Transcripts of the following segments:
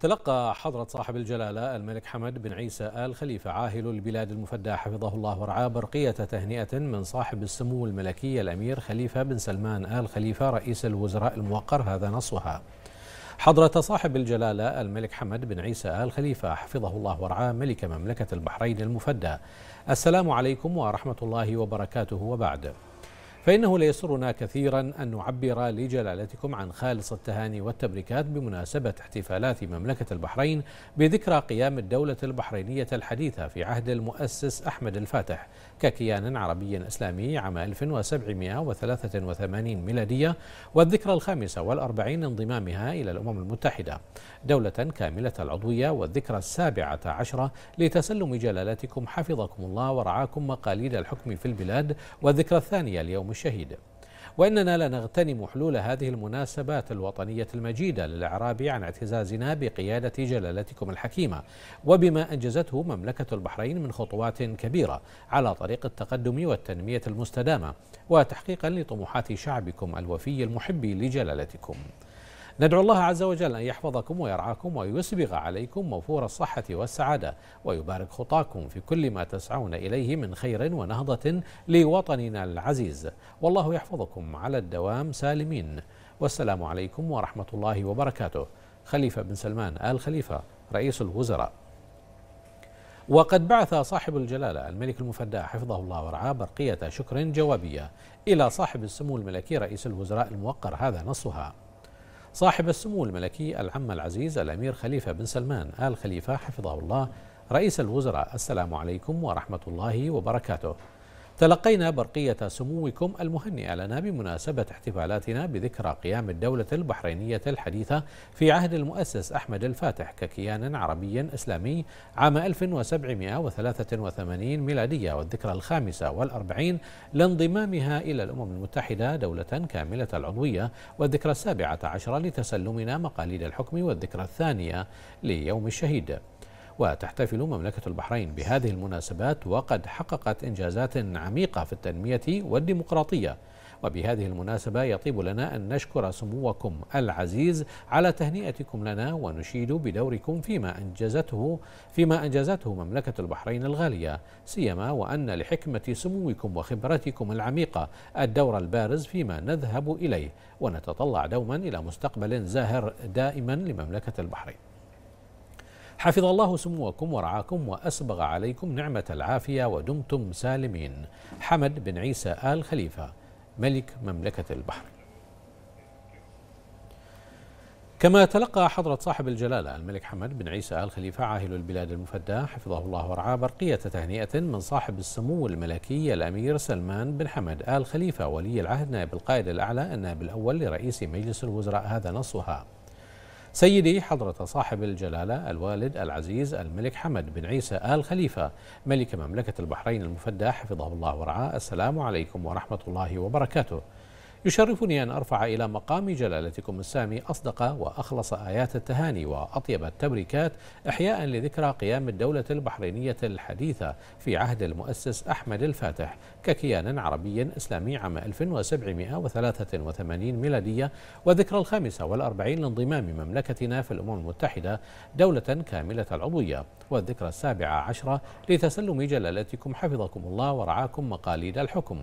تلقى حضرة صاحب الجلالة الملك حمد بن عيسى آل خليفة عاهل البلاد المفدى حفظه الله ورعاه برقية تهنئة من صاحب السمو الملكي الأمير خليفة بن سلمان آل خليفة رئيس الوزراء الموقر هذا نصها حضرة صاحب الجلالة الملك حمد بن عيسى آل خليفة حفظه الله ورعاه ملك مملكة البحرين المفدى السلام عليكم ورحمة الله وبركاته وبعد فإنه ليسرنا كثيرا أن نعبر لجلالتكم عن خالص التهاني والتبريكات بمناسبة احتفالات مملكة البحرين بذكرى قيام الدولة البحرينية الحديثة في عهد المؤسس أحمد الفاتح ككيان عربي إسلامي عام 1783 ميلادية والذكرى الخامسة والأربعين انضمامها إلى الأمم المتحدة دولة كاملة العضوية والذكرى السابعة عشرة لتسلم جلالتكم حفظكم الله ورعاكم مقاليد الحكم في البلاد والذكرى الثانية اليوم اليوم الشهيد وإننا لا نغتنم حلول هذه المناسبات الوطنية المجيدة للإعراب عن اعتزازنا بقيادة جلالتكم الحكيمة وبما أنجزته مملكة البحرين من خطوات كبيرة على طريق التقدم والتنمية المستدامة وتحقيقا لطموحات شعبكم الوفي المحب لجلالتكم ندعو الله عز وجل أن يحفظكم ويرعاكم ويسبغ عليكم موفور الصحة والسعادة ويبارك خطاكم في كل ما تسعون إليه من خير ونهضة لوطننا العزيز والله يحفظكم على الدوام سالمين والسلام عليكم ورحمة الله وبركاته خليفة بن سلمان آل خليفة رئيس الوزراء وقد بعث صاحب الجلالة الملك المفدى حفظه الله ورعاه برقية شكر جوابية إلى صاحب السمو الملكي رئيس الوزراء الموقر هذا نصها صاحب السمو الملكي العم العزيز الأمير خليفة بن سلمان آل خليفة حفظه الله رئيس الوزراء السلام عليكم ورحمة الله وبركاته تلقينا برقية سموكم المهنئة لنا بمناسبة احتفالاتنا بذكرى قيام الدولة البحرينية الحديثة في عهد المؤسس أحمد الفاتح ككيان عربي إسلامي عام 1783 ميلادية والذكرى الخامسة والأربعين لانضمامها إلى الأمم المتحدة دولة كاملة العضوية والذكرى السابعة عشرة لتسلمنا مقاليد الحكم والذكرى الثانية ليوم الشهيد وتحتفل مملكة البحرين بهذه المناسبات وقد حققت إنجازات عميقة في التنمية والديمقراطية وبهذه المناسبة يطيب لنا أن نشكر سموكم العزيز على تهنئتكم لنا ونشيد بدوركم فيما أنجزته فيما أنجزته مملكة البحرين الغالية سيما وأن لحكمة سموكم وخبرتكم العميقة الدور البارز فيما نذهب إليه ونتطلع دوما إلى مستقبل زاهر دائما لمملكة البحرين حفظ الله سموكم ورعاكم وأسبغ عليكم نعمة العافية ودمتم سالمين حمد بن عيسى آل خليفة ملك مملكة البحر كما تلقى حضرة صاحب الجلالة الملك حمد بن عيسى آل خليفة عاهل البلاد المفدى حفظه الله ورعاه برقية تهنئة من صاحب السمو الملكي الأمير سلمان بن حمد آل خليفة ولي العهد نائب القائد الأعلى النائب الأول لرئيس مجلس الوزراء هذا نصها سيدي حضرة صاحب الجلالة الوالد العزيز الملك حمد بن عيسى آل خليفة ملك مملكة البحرين المفدى حفظه الله ورعاه السلام عليكم ورحمة الله وبركاته يشرفني أن أرفع إلى مقام جلالتكم السامي أصدق وأخلص آيات التهاني وأطيب التبريكات إحياء لذكرى قيام الدولة البحرينية الحديثة في عهد المؤسس أحمد الفاتح ككيان عربي إسلامي عام 1783 ميلادية وذكرى الخامسة والأربعين لانضمام مملكتنا في الأمم المتحدة دولة كاملة العضوية والذكرى السابعة عشرة لتسلم جلالتكم حفظكم الله ورعاكم مقاليد الحكم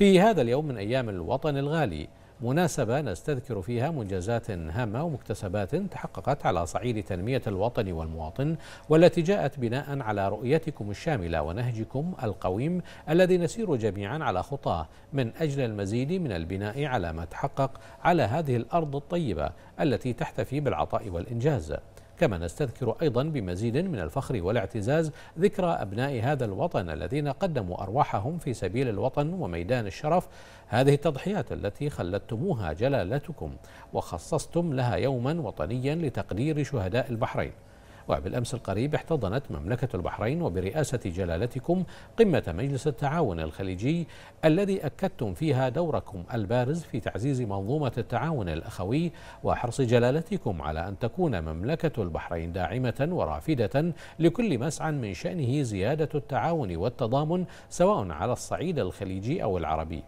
في هذا اليوم من أيام الوطن الغالي مناسبة نستذكر فيها منجزات هامة ومكتسبات تحققت على صعيد تنمية الوطن والمواطن والتي جاءت بناء على رؤيتكم الشاملة ونهجكم القويم الذي نسير جميعا على خطاه من أجل المزيد من البناء على ما تحقق على هذه الأرض الطيبة التي تحتفي بالعطاء والإنجاز كما نستذكر أيضا بمزيد من الفخر والاعتزاز ذكرى أبناء هذا الوطن الذين قدموا أرواحهم في سبيل الوطن وميدان الشرف هذه التضحيات التي خلدتموها جلالتكم وخصصتم لها يوما وطنيا لتقدير شهداء البحرين وبالأمس القريب احتضنت مملكة البحرين وبرئاسة جلالتكم قمة مجلس التعاون الخليجي الذي أكدتم فيها دوركم البارز في تعزيز منظومة التعاون الأخوي وحرص جلالتكم على أن تكون مملكة البحرين داعمة ورافدة لكل مسعى من شأنه زيادة التعاون والتضامن سواء على الصعيد الخليجي أو العربي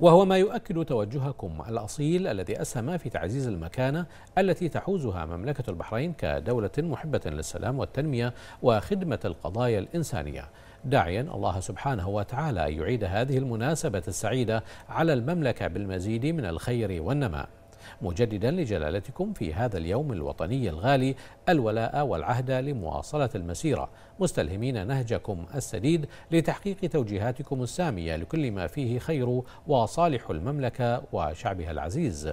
وهو ما يؤكد توجهكم الأصيل الذي أسهم في تعزيز المكانة التي تحوزها مملكة البحرين كدولة محبة للسلام والتنمية وخدمة القضايا الإنسانية داعيا الله سبحانه وتعالى أن يعيد هذه المناسبة السعيدة على المملكة بالمزيد من الخير والنماء مجددا لجلالتكم في هذا اليوم الوطني الغالي الولاء والعهد لمواصلة المسيرة مستلهمين نهجكم السديد لتحقيق توجيهاتكم السامية لكل ما فيه خير وصالح المملكة وشعبها العزيز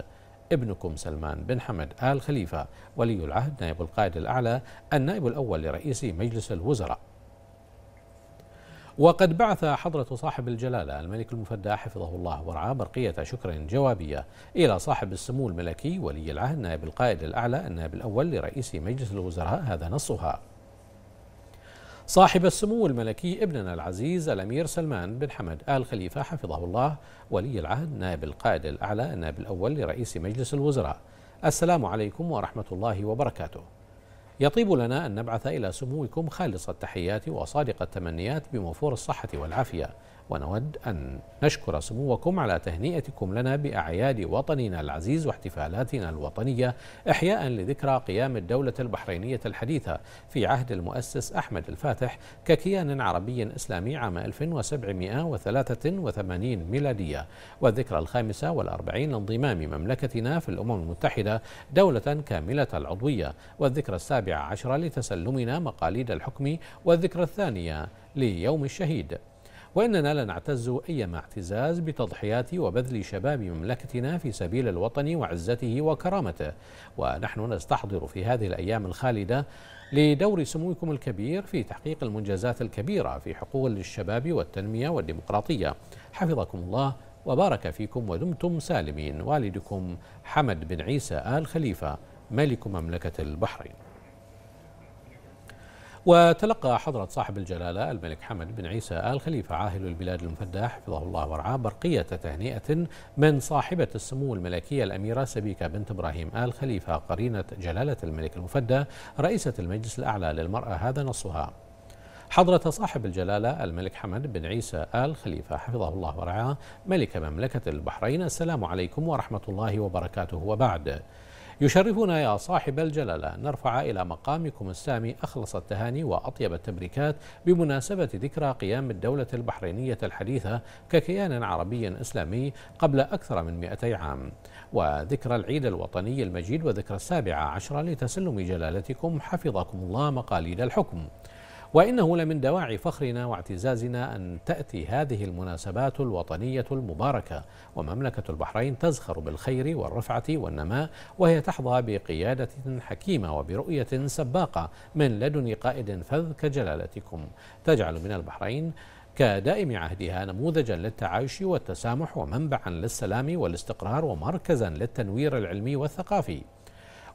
ابنكم سلمان بن حمد آل خليفة ولي العهد نائب القائد الأعلى النائب الأول لرئيس مجلس الوزراء وقد بعث حضرة صاحب الجلالة الملك المفدى حفظه الله ورعاه برقية شكر جوابية إلى صاحب السمو الملكي ولي العهد نائب القائد الأعلى النائب الأول لرئيس مجلس الوزراء هذا نصها صاحب السمو الملكي ابننا العزيز الأمير سلمان بن حمد آل خليفة حفظه الله ولي العهد نائب القائد الأعلى النائب الأول لرئيس مجلس الوزراء السلام عليكم ورحمة الله وبركاته يطيب لنا أن نبعث إلى سموكم خالص التحيات وصادق التمنيات بموفور الصحة والعافية ونود أن نشكر سموكم على تهنئتكم لنا بأعياد وطننا العزيز واحتفالاتنا الوطنية إحياء لذكرى قيام الدولة البحرينية الحديثة في عهد المؤسس أحمد الفاتح ككيان عربي إسلامي عام 1783 ميلادية والذكرى الخامسة والأربعين لانضمام مملكتنا في الأمم المتحدة دولة كاملة العضوية والذكرى السابعة عشرة لتسلمنا مقاليد الحكم والذكرى الثانية ليوم الشهيد وإننا لنعتز نعتز أيما اعتزاز بتضحيات وبذل شباب مملكتنا في سبيل الوطن وعزته وكرامته ونحن نستحضر في هذه الأيام الخالدة لدور سموكم الكبير في تحقيق المنجزات الكبيرة في حقوق الشباب والتنمية والديمقراطية حفظكم الله وبارك فيكم ودمتم سالمين والدكم حمد بن عيسى آل خليفة ملك مملكة البحرين وتلقى حضرة صاحب الجلالة الملك حمد بن عيسى آل خليفة عاهل البلاد المفدى حفظه الله ورعاه برقية تهنئة من صاحبة السمو الملكية الأميرة سبيكة بنت إبراهيم آل خليفة قرينة جلالة الملك المفدى رئيسة المجلس الأعلى للمرأة هذا نصها حضرة صاحب الجلالة الملك حمد بن عيسى آل خليفة حفظه الله ورعاه ملك مملكة البحرين السلام عليكم ورحمة الله وبركاته وبعد يشرفنا يا صاحب الجلالة أن نرفع إلى مقامكم السامي أخلص التهاني وأطيب التبريكات بمناسبة ذكرى قيام الدولة البحرينية الحديثة ككيان عربي إسلامي قبل أكثر من 200 عام وذكرى العيد الوطني المجيد وذكرى السابعة عشرة لتسلم جلالتكم حفظكم الله مقاليد الحكم وإنه لمن دواعي فخرنا واعتزازنا أن تأتي هذه المناسبات الوطنية المباركة ومملكة البحرين تزخر بالخير والرفعة والنماء وهي تحظى بقيادة حكيمة وبرؤية سباقة من لدن قائد فذ كجلالتكم تجعل من البحرين كدائم عهدها نموذجا للتعايش والتسامح ومنبعا للسلام والاستقرار ومركزا للتنوير العلمي والثقافي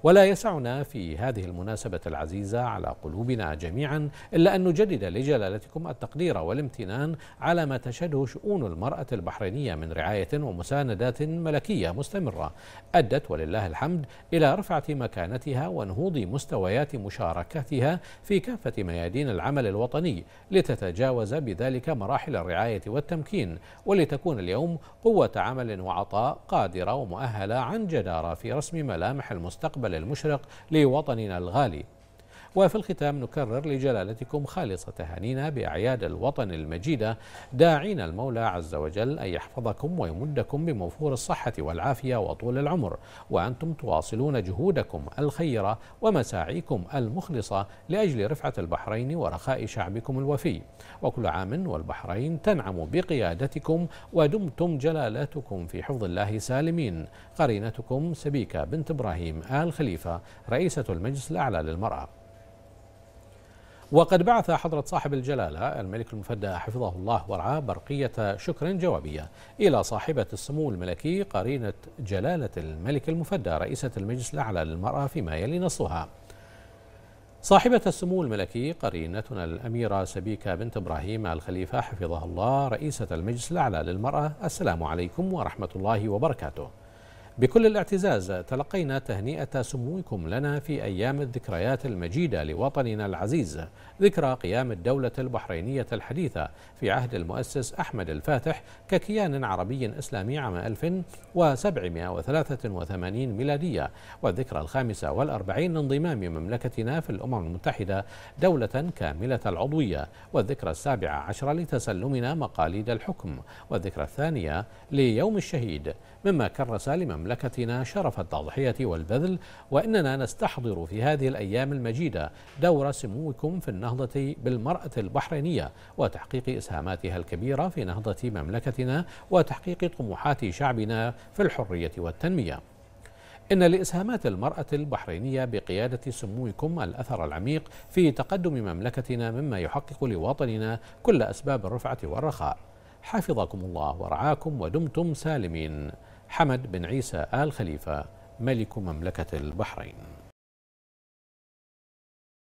ولا يسعنا في هذه المناسبة العزيزة على قلوبنا جميعا إلا أن نجدد لجلالتكم التقدير والامتنان على ما تشهده شؤون المرأة البحرينية من رعاية ومساندات ملكية مستمرة أدت ولله الحمد إلى رفعة مكانتها ونهوض مستويات مشاركتها في كافة ميادين العمل الوطني لتتجاوز بذلك مراحل الرعاية والتمكين ولتكون اليوم قوة عمل وعطاء قادرة ومؤهلة عن جدارة في رسم ملامح المستقبل المشرق لوطننا الغالي وفي الختام نكرر لجلالتكم خالص تهانينا بأعياد الوطن المجيدة داعين المولى عز وجل أن يحفظكم ويمدكم بموفور الصحة والعافية وطول العمر وأنتم تواصلون جهودكم الخيرة ومساعيكم المخلصة لأجل رفعة البحرين ورخاء شعبكم الوفي وكل عام والبحرين تنعم بقيادتكم ودمتم جلالتكم في حفظ الله سالمين قرينتكم سبيكة بنت إبراهيم آل خليفة رئيسة المجلس الأعلى للمرأة وقد بعث حضرة صاحب الجلالة الملك المفدى حفظه الله ورعاه برقية شكر جوابية إلى صاحبة السمو الملكي قرينة جلالة الملك المفدى رئيسة المجلس الأعلى للمرأة فيما يلي نصها صاحبة السمو الملكي قرينتنا الأميرة سبيكة بنت إبراهيم الخليفة حفظها الله رئيسة المجلس الأعلى للمرأة السلام عليكم ورحمة الله وبركاته بكل الاعتزاز تلقينا تهنئة سموكم لنا في أيام الذكريات المجيدة لوطننا العزيز ذكرى قيام الدولة البحرينية الحديثة في عهد المؤسس أحمد الفاتح ككيان عربي إسلامي عام 1783 ميلادية والذكرى الخامسة والأربعين لانضمام مملكتنا في الأمم المتحدة دولة كاملة العضوية والذكرى السابعة عشرة لتسلمنا مقاليد الحكم والذكرى الثانية ليوم الشهيد مما كرس لمملكتنا مملكتنا شرف التضحية والبذل وإننا نستحضر في هذه الأيام المجيدة دور سموكم في النهضة بالمرأة البحرينية وتحقيق إسهاماتها الكبيرة في نهضة مملكتنا وتحقيق طموحات شعبنا في الحرية والتنمية إن لإسهامات المرأة البحرينية بقيادة سموكم الأثر العميق في تقدم مملكتنا مما يحقق لوطننا كل أسباب الرفعة والرخاء حفظكم الله ورعاكم ودمتم سالمين حمد بن عيسى آل خليفة ملك مملكة البحرين